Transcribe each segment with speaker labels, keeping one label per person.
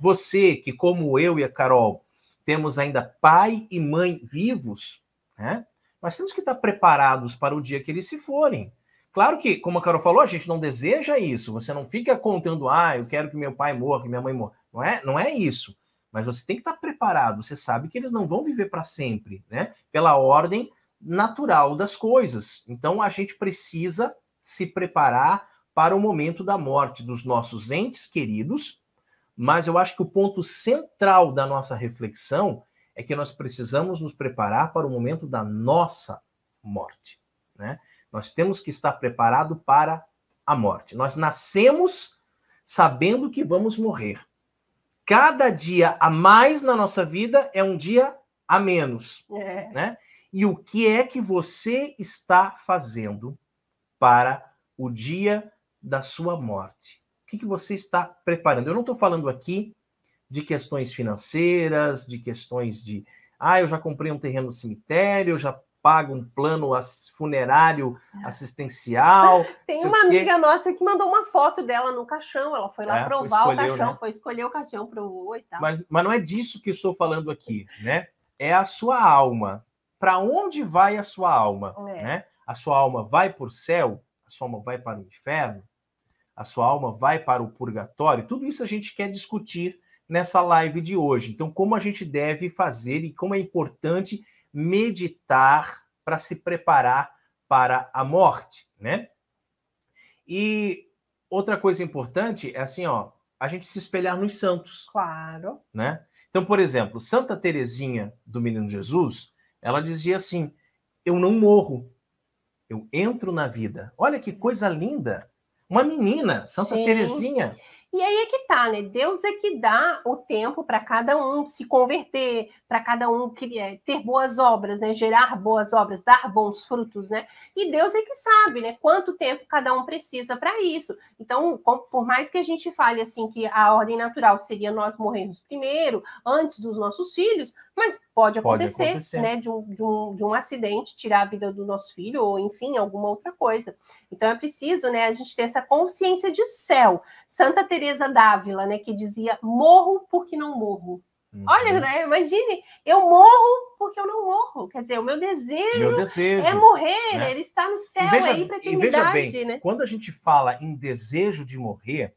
Speaker 1: Você que, como eu e a Carol, temos ainda pai e mãe vivos, né? Nós temos que estar preparados para o dia que eles se forem. Claro que, como a Carol falou, a gente não deseja isso. Você não fica contando, ah, eu quero que meu pai morra, que minha mãe morra. Não é, não é isso. Mas você tem que estar preparado. Você sabe que eles não vão viver para sempre, né? Pela ordem natural das coisas. Então a gente precisa se preparar para o momento da morte dos nossos entes queridos mas eu acho que o ponto central da nossa reflexão é que nós precisamos nos preparar para o momento da nossa morte. Né? Nós temos que estar preparado para a morte. Nós nascemos sabendo que vamos morrer. Cada dia a mais na nossa vida é um dia a menos. É. Né? E o que é que você está fazendo para o dia da sua morte? que, que você está preparando? Eu não estou falando aqui de questões financeiras, de questões de, ah, eu já comprei um terreno no cemitério, eu já pago um plano funerário é. assistencial. Tem uma é amiga
Speaker 2: nossa que mandou uma foto dela no caixão, ela foi lá é, provar foi escolher, o caixão, né? foi escolher o caixão, provou e tal. Mas,
Speaker 1: mas não é disso que estou falando aqui, né? É a sua alma. Para onde vai a sua alma? É. Né? A sua alma vai para o céu? A sua alma vai para o inferno? a sua alma vai para o purgatório? Tudo isso a gente quer discutir nessa live de hoje. Então, como a gente deve fazer e como é importante meditar para se preparar para a morte, né? E outra coisa importante é assim, ó, a gente se espelhar nos santos. Claro. Né? Então, por exemplo, Santa Teresinha do Menino Jesus, ela dizia assim: "Eu não morro, eu entro na vida". Olha que coisa linda. Uma menina, Santa Sim. Terezinha,
Speaker 2: e aí é que tá, né? Deus é que dá o tempo para cada um se converter, para cada um ter boas obras, né? Gerar boas obras, dar bons frutos, né? E Deus é que sabe, né? Quanto tempo cada um precisa para isso. Então, por mais que a gente fale assim que a ordem natural seria nós morrermos primeiro, antes dos nossos filhos, mas pode acontecer, pode acontecer. né? De um, de, um, de um acidente, tirar a vida do nosso filho, ou enfim, alguma outra coisa. Então é preciso, né? A gente ter essa consciência de céu. Santa Teresa d'Ávila, né, que dizia: "Morro porque não morro". Uhum. Olha, né? Imagine, eu morro porque eu não morro. Quer dizer, o meu desejo, meu desejo é morrer, né? ele está no céu, veja, é para a veja Bem, né?
Speaker 1: Quando a gente fala em desejo de morrer,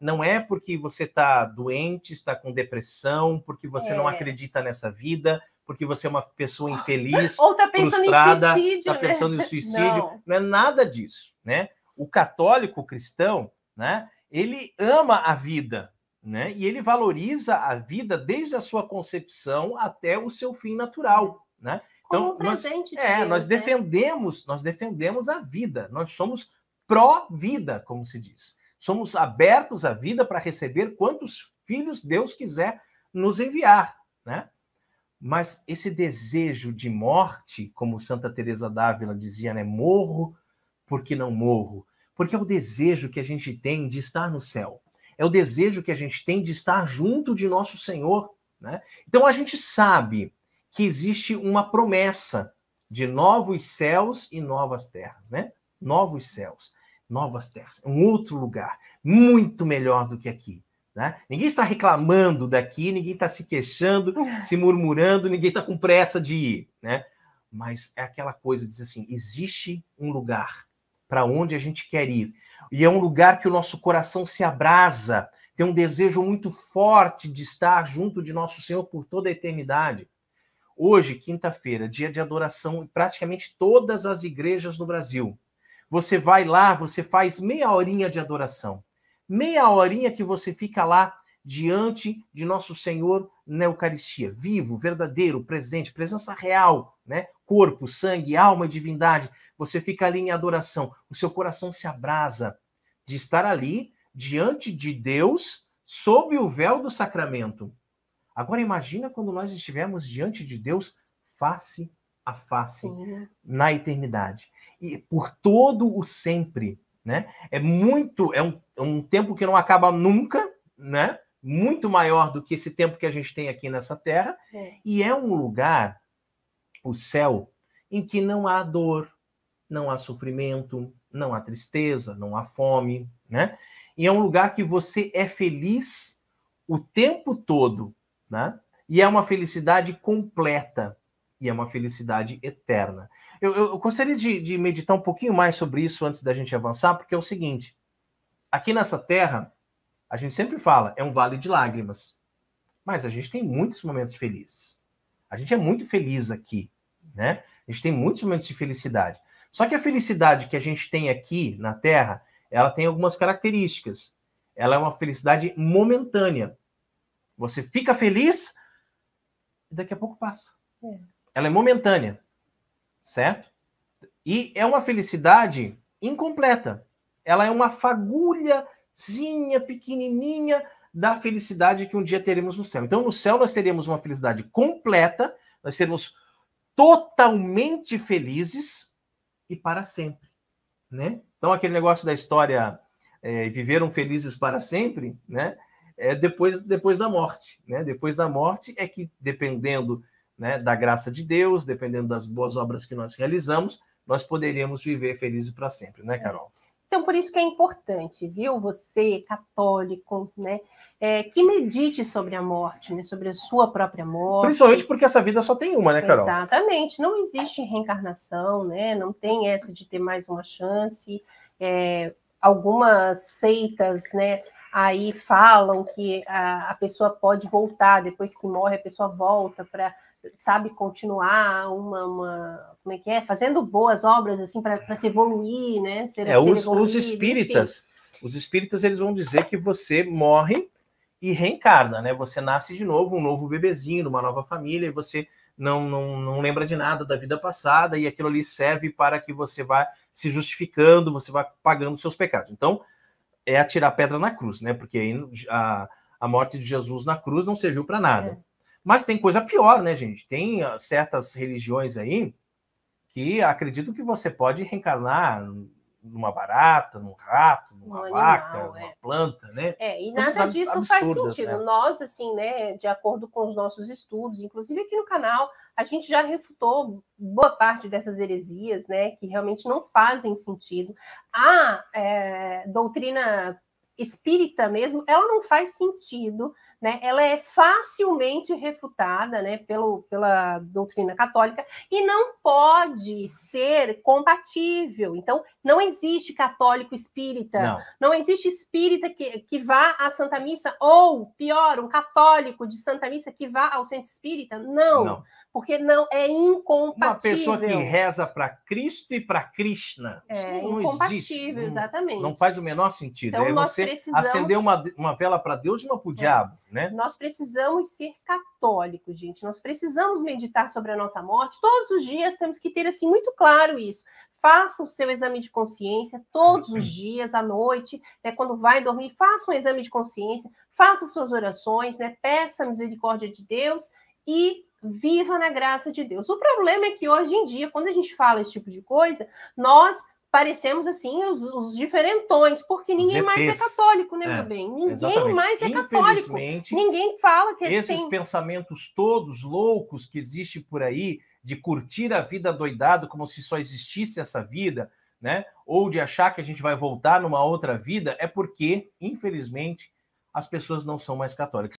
Speaker 1: não é porque você está doente, está com depressão, porque você é. não acredita nessa vida, porque você é uma pessoa infeliz, Ou tá frustrada, está né? pensando em suicídio. Não. não é nada disso, né? O católico cristão, né? ele ama a vida, né? E ele valoriza a vida desde a sua concepção até o seu fim natural, né? Então, um nós, é, Deus, nós né? defendemos, nós defendemos a vida. Nós somos pró-vida, como se diz. Somos abertos à vida para receber quantos filhos Deus quiser nos enviar, né? Mas esse desejo de morte, como Santa Teresa d'Ávila dizia, né? Morro porque não morro. Porque é o desejo que a gente tem de estar no céu. É o desejo que a gente tem de estar junto de nosso Senhor. Né? Então a gente sabe que existe uma promessa de novos céus e novas terras, né? Novos céus, novas terras, é um outro lugar muito melhor do que aqui. Né? Ninguém está reclamando daqui, ninguém está se queixando, é. se murmurando, ninguém está com pressa de ir, né? Mas é aquela coisa de dizer assim: existe um lugar para onde a gente quer ir. E é um lugar que o nosso coração se abrasa, tem um desejo muito forte de estar junto de nosso Senhor por toda a eternidade. Hoje, quinta-feira, dia de adoração em praticamente todas as igrejas no Brasil. Você vai lá, você faz meia horinha de adoração. Meia horinha que você fica lá diante de nosso Senhor na Eucaristia, vivo, verdadeiro, presente, presença real, né? corpo, sangue, alma e divindade. Você fica ali em adoração. O seu coração se abrasa de estar ali diante de Deus sob o véu do sacramento. Agora imagina quando nós estivermos diante de Deus face a face Sim. na eternidade e por todo o sempre, né? É muito, é um, é um tempo que não acaba nunca, né? Muito maior do que esse tempo que a gente tem aqui nessa terra é. e é um lugar o céu em que não há dor, não há sofrimento, não há tristeza, não há fome, né? E é um lugar que você é feliz o tempo todo, né? E é uma felicidade completa e é uma felicidade eterna. Eu, eu, eu gostaria de, de meditar um pouquinho mais sobre isso antes da gente avançar, porque é o seguinte: aqui nessa terra, a gente sempre fala, é um vale de lágrimas, mas a gente tem muitos momentos felizes. A gente é muito feliz aqui, né? A gente tem muitos momentos de felicidade. Só que a felicidade que a gente tem aqui na Terra, ela tem algumas características. Ela é uma felicidade momentânea. Você fica feliz e daqui a pouco passa. É. Ela é momentânea, certo? E é uma felicidade incompleta. Ela é uma fagulhazinha pequenininha da felicidade que um dia teremos no céu. Então, no céu nós teremos uma felicidade completa, nós seremos totalmente felizes e para sempre, né? Então, aquele negócio da história é, viveram felizes para sempre, né? É depois, depois da morte, né? Depois da morte é que, dependendo né, da graça de Deus, dependendo das boas obras que nós realizamos, nós poderíamos viver felizes para sempre, né, Carol?
Speaker 2: Então, por isso que é importante, viu? Você, católico, né? É, que medite sobre a morte, né? Sobre a sua própria morte. Principalmente
Speaker 1: porque essa vida só tem uma, né, Carol?
Speaker 2: Exatamente. Não existe reencarnação, né? Não tem essa de ter mais uma chance. É, algumas seitas, né? Aí falam que a, a pessoa pode voltar, depois que morre, a pessoa volta para sabe, continuar uma, uma, como é que é, fazendo boas obras assim para se evoluir, né? Ser, é, ser os, evoluir, os espíritas,
Speaker 1: enfim. os espíritas eles vão dizer que você morre e reencarna, né? Você nasce de novo, um novo bebezinho, numa nova família, e você não, não, não lembra de nada da vida passada, e aquilo ali serve para que você vá se justificando, você vá pagando seus pecados. Então, é atirar pedra na cruz, né? Porque aí a, a morte de Jesus na cruz não serviu para nada. É. Mas tem coisa pior, né, gente? Tem ah, certas religiões aí que acreditam que você pode reencarnar numa barata, num rato,
Speaker 2: numa um vaca, animal, numa é.
Speaker 1: planta, né? É,
Speaker 2: e nada Coisas disso absurdas, faz sentido. Né? Nós, assim, né, de acordo com os nossos estudos, inclusive aqui no canal, a gente já refutou boa parte dessas heresias, né, que realmente não fazem sentido. A é, doutrina espírita mesmo, ela não faz sentido né, ela é facilmente refutada né, pelo, pela doutrina católica e não pode ser compatível. Então, não existe católico espírita, não, não existe espírita que, que vá à Santa Missa, ou pior, um católico de Santa Missa que vá ao centro espírita. Não, não. porque não é incompatível.
Speaker 1: Uma pessoa que reza para Cristo e para Krishna. É,
Speaker 2: Isso não incompatível, existe. exatamente. Não
Speaker 1: faz o menor sentido. Então, é você precisamos... acender uma, uma vela para Deus e uma para o é. diabo né?
Speaker 2: Nós precisamos ser católicos, gente. Nós precisamos meditar sobre a nossa morte. Todos os dias temos que ter assim muito claro isso. Faça o seu exame de consciência todos os uhum. dias, à noite, né, quando vai dormir, faça um exame de consciência, faça suas orações, né, peça a misericórdia de Deus e viva na graça de Deus. O problema é que hoje em dia, quando a gente fala esse tipo de coisa, nós parecemos assim os, os diferentões, porque ninguém mais é católico, né, é, meu bem? Ninguém mais é católico. Ninguém fala que esses tem...
Speaker 1: pensamentos todos loucos que existe por aí de curtir a vida doidado como se só existisse essa vida, né? Ou de achar que a gente vai voltar numa outra vida, é porque, infelizmente, as pessoas não são mais católicas.